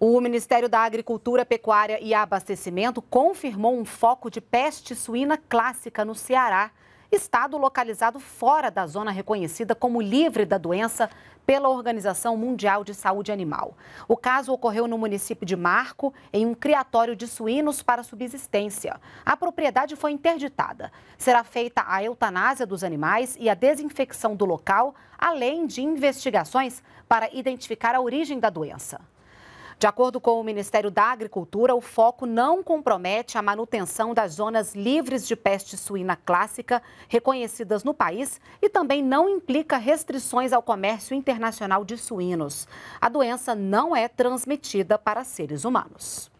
O Ministério da Agricultura, Pecuária e Abastecimento confirmou um foco de peste suína clássica no Ceará, estado localizado fora da zona reconhecida como livre da doença pela Organização Mundial de Saúde Animal. O caso ocorreu no município de Marco, em um criatório de suínos para subsistência. A propriedade foi interditada. Será feita a eutanásia dos animais e a desinfecção do local, além de investigações para identificar a origem da doença. De acordo com o Ministério da Agricultura, o foco não compromete a manutenção das zonas livres de peste suína clássica reconhecidas no país e também não implica restrições ao comércio internacional de suínos. A doença não é transmitida para seres humanos.